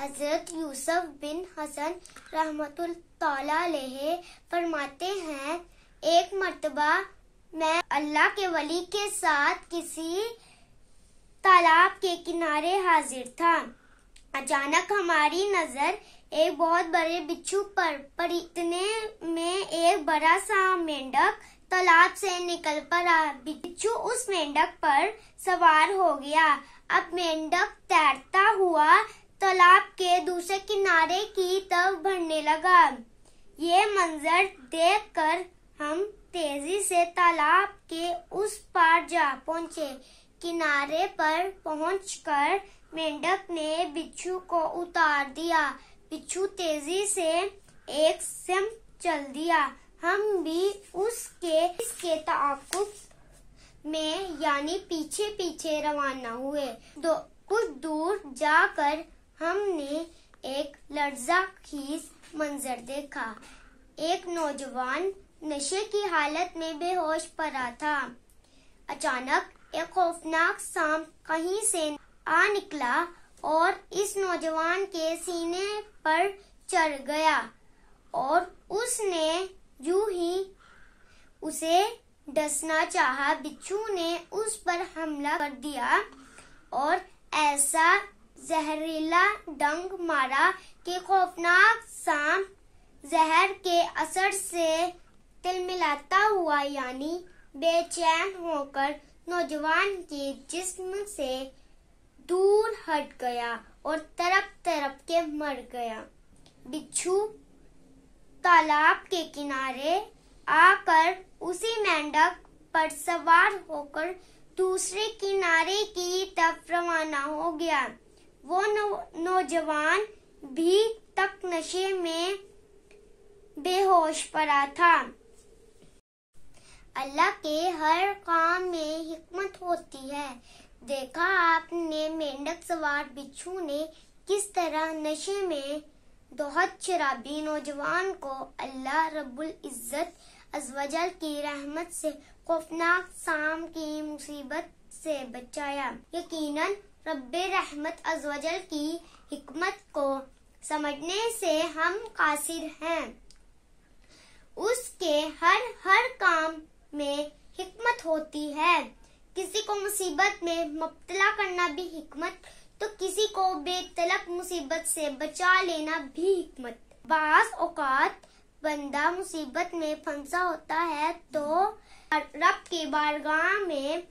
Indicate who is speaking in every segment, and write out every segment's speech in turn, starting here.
Speaker 1: हज़रत यूसुफ बिन हसन रहमतुल्लाह फरमाते हैं एक मरतबा मैं अल्लाह के वली के साथ किसी तालाब के किनारे हाजिर था अचानक हमारी नज़र एक बहुत बड़े बिच्छू पर पड़ी इतने में एक बड़ा सा मेंढक तालाब से निकल पड़ा बिच्छू उस मेंढक पर सवार हो गया अब मेंढक तैरता हुआ तालाब के दूसरे किनारे की तरफ बढ़ने लगा ये मंजर देखकर हम तेजी से तालाब के उस पार जा पहुंचे किनारे पर पहुंचकर मेंढक ने बिच्छू को उतार दिया बिच्छू तेजी से एक सिम चल दिया हम भी उसके इसके ताकुब में यानी पीछे पीछे रवाना हुए दो कुछ दूर जाकर हमने एक लर्जा खीज मंजर देखा एक नौजवान नशे की हालत में बेहोश पड़ा था अचानक एक खौफनाक सांप कहीं से आ निकला और इस नौजवान के सीने पर चढ़ गया और उसने जू ही उसे डसना चाहा बिच्छू ने उस पर हमला कर दिया और ऐसा जहरीला डंग मारा कि खौफनाक सांप जहर के असर से तिलमिलाता हुआ यानी बेचैन होकर नौजवान के जिस्म से दूर हट गया और तरप तरप के मर गया बिच्छू तालाब के किनारे आकर उसी मेंढक पर सवार होकर दूसरे किनारे की तरफ रवाना हो गया वो नौजवान भी तक नशे में बेहोश पड़ा था अल्लाह के हर काम में हिकमत होती है देखा आपने मेंढक सवार बिच्छू ने किस तरह नशे में बहुत शराबी नौजवान को अल्लाह रब्बुल इज़्ज़त अजवजल की रहमत से खौफनाक शाम की मुसीबत से बचाया यकीनन रब रहमत अजवजल की हमत को समझने से हम कासिर हैं उसके हर हर काम में हमत होती है किसी को मुसीबत में मुबतला करना भी हमत तो किसी को बेतलक मुसीबत से बचा लेना भी हमत बास औकात बंदा मुसीबत में फंसा होता है तो रब के बारगाह में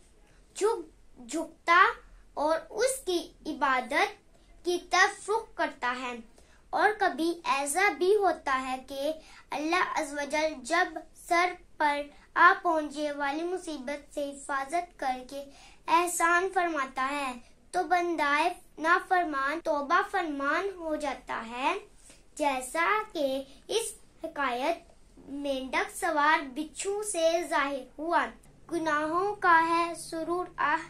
Speaker 1: झुक झुकता और इबादत की तरफ करता है और कभी ऐसा भी होता है कि अल्लाह अजवजल जब सर पर आ पहुंचे वाली मुसीबत से हिफाजत करके एहसान फरमाता है तो बंदाए नाफरमान तोबा फरमान हो जाता है जैसा कि इस हकायत मेंढक सवार बिच्छू से जाहिर हुआ गुनाहों का है सुरूर आह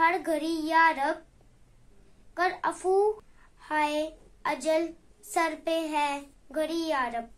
Speaker 1: हर घड़ी या रब कर अफू हाय अजल सर पे है घड़ी यारब